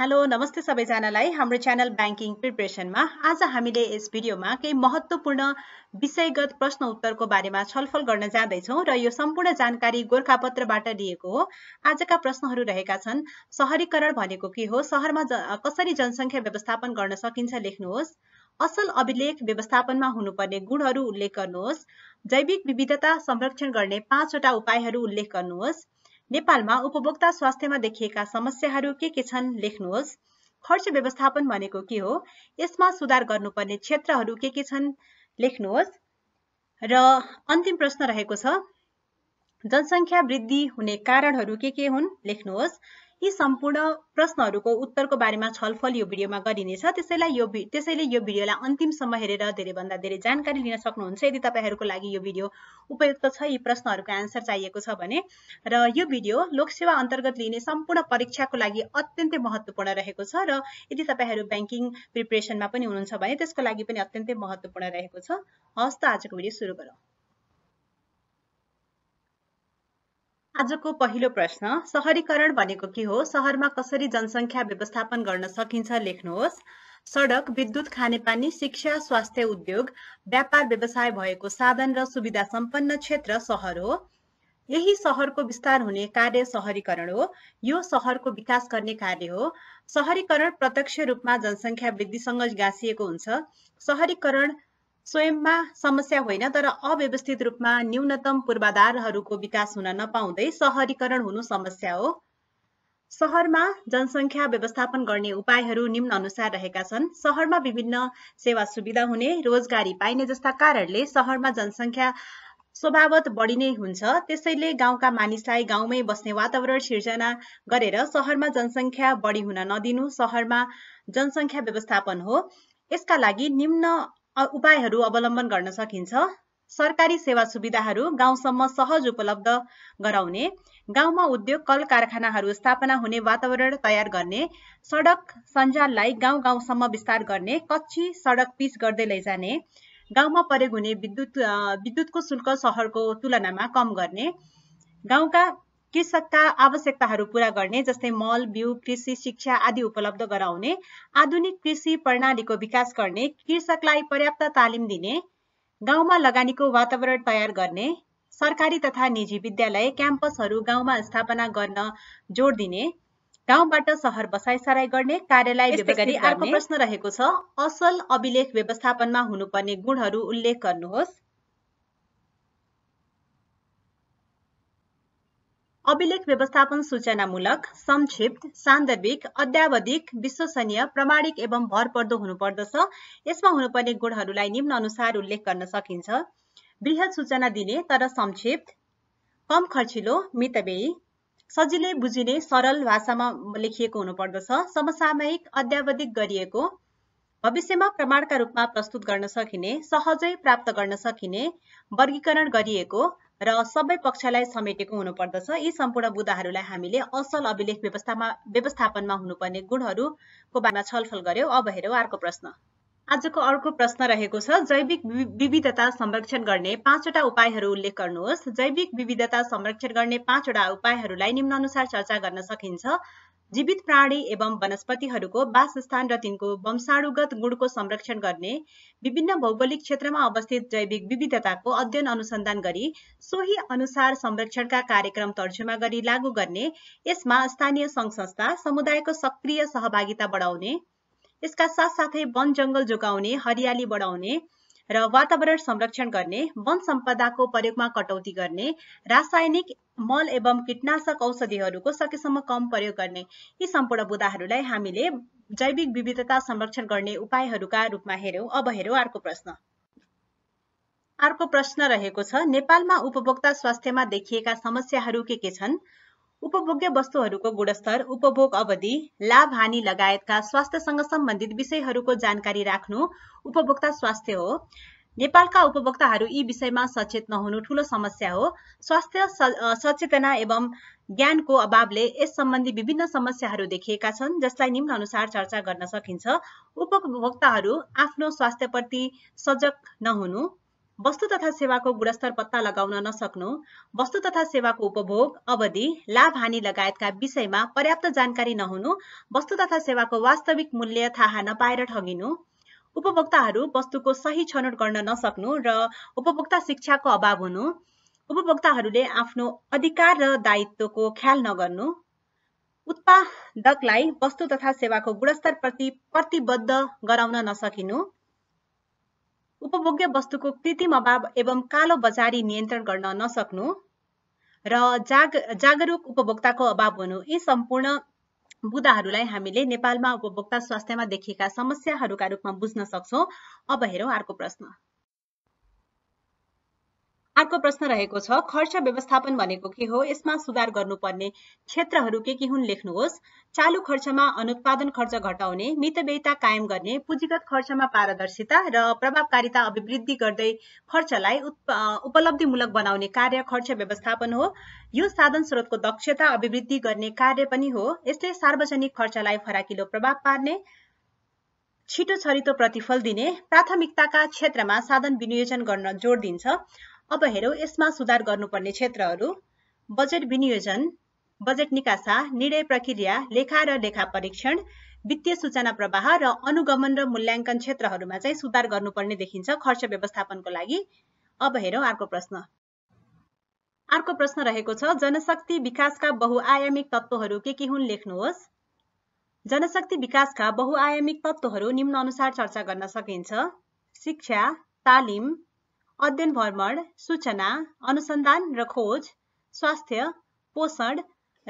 hello नमस्ते सबैजनालाई हाम्रो च्यानल ब्याङ्किङ प्रिपरेसनमा आज हामीले यस भिडियोमा केही महत्त्वपूर्ण विषयगत प्रश्न उत्तरको बारेमा छलफल गर्न जाँदैछौँ र यो सम्पूर्ण जानकारी गोर्खापत्रबाट लिएको हो आजका प्रश्नहरू रहेका छन् सहरीकरण भनेको के हो सहरमा कसरी जनसङ्ख्या व्यवस्थापन गर्न सकिन्छ लेख्नुहोस् असल अभिलेख व्यवस्थापनमा हुनुपर्ने गुणहरू उल्लेख गर्नुहोस् जैविक विविधता संरक्षण गर्ने पाँचवटा उपायहरू उल्लेख गर्नुहोस् नेपालमा उपभोक्ता स्वास्थ्यमा देखिएका समस्याहरू के के छन् लेख्नुहोस् खर्च व्यवस्थापन भनेको के हो यसमा सुधार गर्नुपर्ने क्षेत्रहरू के के छन् लेख्नुहोस् र अन्तिम प्रश्न रहेको छ जनसङ्ख्या वृद्धि हुने कारणहरू के के हुन् लेख्नुहोस् यी सम्पूर्ण प्रश्नहरूको उत्तरको बारेमा छलफल यो भिडियोमा गरिनेछ त्यसैलाई यो त्यसैले यो भिडियोलाई अन्तिमसम्म हेरेर धेरैभन्दा धेरै जानकारी लिन सक्नुहुन्छ यदि तपाईँहरूको लागि यो भिडियो उपयुक्त छ यी प्रश्नहरूको आन्सर चाहिएको छ भने र यो भिडियो लोकसेवा अन्तर्गत लिने सम्पूर्ण परीक्षाको लागि अत्यन्तै महत्त्वपूर्ण रहेको छ र यदि तपाईँहरू ब्याङ्किङ प्रिपरेसनमा पनि हुनुहुन्छ भने त्यसको लागि पनि अत्यन्तै महत्त्वपूर्ण रहेको छ हस् त आजको भिडियो सुरु गरौँ आजको पहिलो प्रश्न सहरीकरण भनेको के हो सहरमा कसरी जनसङ्ख्या व्यवस्थापन गर्न सकिन्छ लेख्नुहोस् सडक विद्युत खानेपानी शिक्षा स्वास्थ्य उद्योग व्यापार व्यवसाय भएको साधन र सुविधा सम्पन्न क्षेत्र सहर हो यही सहरको विस्तार हुने कार्य सहरीकरण हो यो सहरको विकास गर्ने कार्य हो सहरीकरण प्रत्यक्ष रूपमा जनसङ्ख्या वृद्धिसँग गाँसिएको हुन्छ सहरीकरण स्वयंमा समस्या होइन तर अव्यवस्थित रूपमा न्यूनतम पूर्वाधारहरूको विकास हुन नपाउँदै सहरीकरण हुनु समस्या हो सहरमा जनसङ्ख्या व्यवस्थापन गर्ने उपायहरू निम्न अनुसार रहेका छन् सहरमा विभिन्न सेवा सुविधा हुने रोजगारी पाइने जस्ता कारणले सहरमा जनसङ्ख्या स्वभावत बढी नै हुन्छ त्यसैले गाउँका मानिसलाई गाउँमै बस्ने वातावरण सिर्जना गरेर सहरमा जनसङ्ख्या बढी हुन नदिनु सहरमा जनसङ्ख्या व्यवस्थापन हो यसका लागि निम्न उपायहरू अवलम्बन गर्न सकिन्छ सरकारी सेवा सुविधाहरू गाउँसम्म सहज उपलब्ध गराउने गाउँमा उद्योग कल कारखानाहरू स्थापना हुने वातावरण तयार गर्ने सडक सञ्जाललाई गाउँ गाउँसम्म विस्तार गर्ने कच्ची सडक पिच गर्दै लैजाने गाउँमा प्रयोग हुने विद्युत विद्युतको शुल्क सहरको तुलनामा कम गर्ने गाउँका कृषकका आवश्यकताहरू पूरा गर्ने जस्तै मल बिउ कृषि शिक्षा आदि उपलब्ध गराउने आधुनिक कृषि प्रणालीको विकास गर्ने कृषकलाई पर्याप्त तालिम दिने गाउँमा लगानीको वातावरण तयार गर्ने सरकारी तथा निजी विद्यालय क्याम्पसहरू गाउँमा स्थापना गर्न जोड दिने गाउँबाट सहर बसाइसराई गर्ने कार्यालय अर्को प्रश्न रहेको छ असल अभिलेख व्यवस्थापनमा हुनुपर्ने गुणहरू उल्लेख गर्नुहोस् अभिलेख व्यवस्थापन सूचनामूलक संक्षिप्त सान्दर्भिक अध्यावधिक विश्वसनीय प्रमाणिक एवं भरपर्दो हुनुपर्दछ यसमा हुनुपर्ने गुणहरूलाई निम्न अनुसार उल्लेख गर्न सकिन्छ वृहत सूचना दिने तर संक्षिप्त कम खर्चिलो मितव्ययी सजिलै बुझिने सरल भाषामा लेखिएको हुनुपर्दछ समसामयिक अध्यावधिक गरिएको भविष्यमा प्रमाणका रूपमा प्रस्तुत गर्न सकिने सहजै प्राप्त गर्न सकिने वर्गीकरण गरिएको र सबै पक्षलाई समेटेको हुनुपर्दछ यी सम्पूर्ण बुदाहरूलाई हामीले असल अभिलेख व्यवस्थामा व्यवस्थापनमा हुनुपर्ने गुणहरूको बारेमा छलफल गर्यौँ अब हेरौँ अर्को प्रश्न आजको अर्को प्रश्न रहेको छ जैविक विविधता संरक्षण गर्ने पाँचवटा उपायहरू उल्लेख गर्नुहोस् जैविक विविधता संरक्षण गर्ने पाँचवटा उपायहरूलाई निम्नानुसार चर्चा गर्न सकिन्छ जीवित प्राणी एवं वनस्पतिहरूको वासस्थान र तिनको वंशाणुगत गुणको संरक्षण गर्ने विभिन्न भौगोलिक क्षेत्रमा अवस्थित जैविक विविधताको अध्ययन अनुसन्धान गरी सोही अनुसार संरक्षणका कार्यक्रम तर्जुमा गरी लागू गर्ने यसमा स्थानीय सङ्घ संस्था समुदायको सक्रिय सहभागिता बढाउने यसका साथसाथै वन जङ्गल जोगाउने हरियाली बढाउने र वातावरण संरक्षण गर्ने वन सम्पदाको प्रयोगमा कटौती गर्ने रासायनिक मल एवं कीटनाशक औषधिहरूको सकेसम्म कम प्रयोग गर्ने यी सम्पूर्ण बुदाहरूलाई हामीले जैविक विविधता संरक्षण गर्ने उपायहरूका रूपमा हेऱ्यौँ अब हेरौँ अर्को प्रश्न अर्को प्रश्न रहेको छ नेपालमा उपभोक्ता स्वास्थ्यमा देखिएका समस्याहरू के के छन् उपभोग्य वस्तुहरूको गुणस्तर उपभोग अवधि लाभ हानि लगायतका स्वास्थ्यसँग सम्बन्धित विषयहरूको जानकारी राख्नु उपभोक्ता स्वास्थ्य हो नेपालका उपभोक्ताहरू यी विषयमा सचेत नहुनु ठूलो समस्या हो स्वास्थ्य सचेतना एवं ज्ञानको अभावले यस सम्बन्धी विभिन्न समस्याहरू देखिएका छन् जसलाई निम्न अनुसार चर्चा गर्न सकिन्छ उपभोक्ताहरू आफ्नो स्वास्थ्यप्रति सजग नहुनु वस्तु तथा सेवाको गुणस्तर पत्ता लगाउन नसक्नु वस्तु तथा सेवाको उपभोग अवधि लाभ हानि लगायतका विषयमा पर्याप्त जानकारी नहुनु वस्तु तथा सेवाको वास्तविक मूल्य थाहा नपाएर ठगिनु उपभोक्ताहरू वस्तुको सही छनौट गर्न नसक्नु र उपभोक्ता शिक्षाको अभाव हुनु उपभोक्ताहरूले आफ्नो अधिकार र दायित्वको ख्याल नगर्नु उत्पादकलाई वस्तु तथा सेवाको गुणस्तरप्रति प्रतिबद्ध गराउन नसकिनु उपभोग्य वस्तुको कृत्रिम अभाव एवं कालो बजारी नियन्त्रण गर्न नसक्नु र जाग जागरुक उपभोक्ताको अभाव हुनु यी सम्पूर्ण बुदाहरूलाई हामीले नेपालमा उपभोक्ता स्वास्थ्यमा देखिएका समस्याहरूका रूपमा बुझ्न सक्छौँ अब हेरौँ अर्को प्रश्न अर्को प्रश्न रहेको छ खर्च व्यवस्थापन भनेको के हो यसमा सुधार गर्नुपर्ने क्षेत्रहरू के के हुन् लेख्नुहोस् चालु खर्चमा अनुत्पादन खर्च घटाउने मितव्ययता कायम गर्ने पुँजीगत खर्चमा पारदर्शिता र प्रभावकारिता अभिवृद्धि गर्दै खर्चलाई उपलब्धिमूलक बनाउने कार्य खर्च व्यवस्थापन हो यो साधन स्रोतको दक्षता अभिवृद्धि गर्ने कार्य पनि हो यसले सार्वजनिक खर्चलाई फराकिलो प्रभाव पार्ने छिटो छरितो प्रतिफल दिने प्राथमिकताका क्षेत्रमा साधन विनियोजन गर्न जोड दिन्छ अब हेरौँ यसमा सुधार गर्नुपर्ने क्षेत्रहरू बजेट विनियोजन बजेट निकासा निर्णय प्रक्रिया लेखा र लेखा परीक्षण वित्तीय सूचना प्रवाह र अनुगमन र मूल्याङ्कन क्षेत्रहरूमा चाहिँ सुधार गर्नुपर्ने देखिन्छ खर्च व्यवस्थापनको लागि अब हेरौँ अर्को प्रश्न अर्को प्रश्न रहेको छ जनशक्ति विकासका बहुआयामिक तत्त्वहरू के के हुन् लेख्नुहोस् जनशक्ति विकासका बहुआयामिक तत्त्वहरू निम्न अनुसार चर्चा गर्न सकिन्छ शिक्षा तालिम अध्ययन भ्रमण सूचना अनुसन्धान र खोज स्वास्थ्य पोषण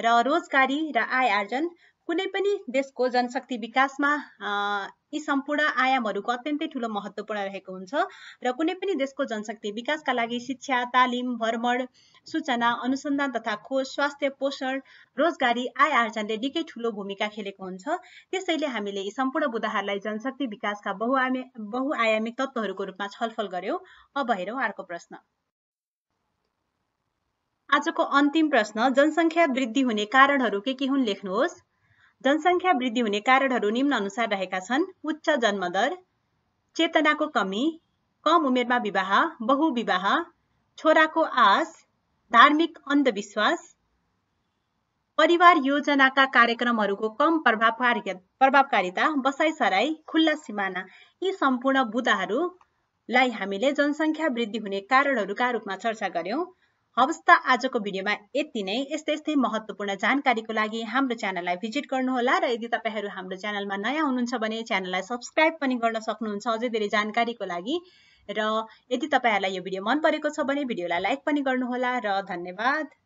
र रोजगारी र आय आर्जन कुनै पनि देशको जनशक्ति विकासमा यी सम्पूर्ण आयामहरूको अत्यन्तै ठुलो महत्त्वपूर्ण रहेको हुन्छ र कुनै पनि देशको जनशक्ति विकासका लागि शिक्षा तालिम भ्रमण सूचना अनुसन्धान तथा खोज स्वास्थ्य पोषण रोजगारी आय आर्जनले निकै ठुलो भूमिका खेलेको हुन्छ त्यसैले हामीले यी सम्पूर्ण बुधाहरूलाई जनशक्ति विकासका बहुआयामिक तत्त्वहरूको रूपमा छलफल गर्यौँ अब हेरौँ अर्को प्रश्न आजको अन्तिम प्रश्न जनसङ्ख्या वृद्धि हुने कारणहरू के के हुन् लेख्नुहोस् जनसङ्ख्या वृद्धि हुने कारणहरू निम्न अनुसार रहेका छन् उच्च जन्मदर चेतनाको कमी कम उमेरमा विवाह बहुविवाह छोराको आश धार्मिक अन्धविश्वास परिवार योजनाका कार्यक्रमहरूको कम प्रभावकारी प्रभावकारिता सराई खुल्ला सिमाना यी सम्पूर्ण बुदाहरूलाई हामीले जनसङ्ख्या वृद्धि हुने कारणहरूका रूपमा चर्चा गर्यौँ हवस् त आजको भिडियोमा यति नै यस्तै यस्तै महत्त्वपूर्ण जानकारीको लागि हाम्रो च्यानललाई भिजिट गर्नुहोला र यदि तपाईँहरू हाम्रो च्यानलमा नयाँ हुनुहुन्छ भने च्यानललाई सब्सक्राइब पनि गर्न सक्नुहुन्छ अझै धेरै जानकारीको लागि र यदि तपाईँहरूलाई यो भिडियो मन परेको छ भने भिडियोलाई लाइक पनि गर्नुहोला र धन्यवाद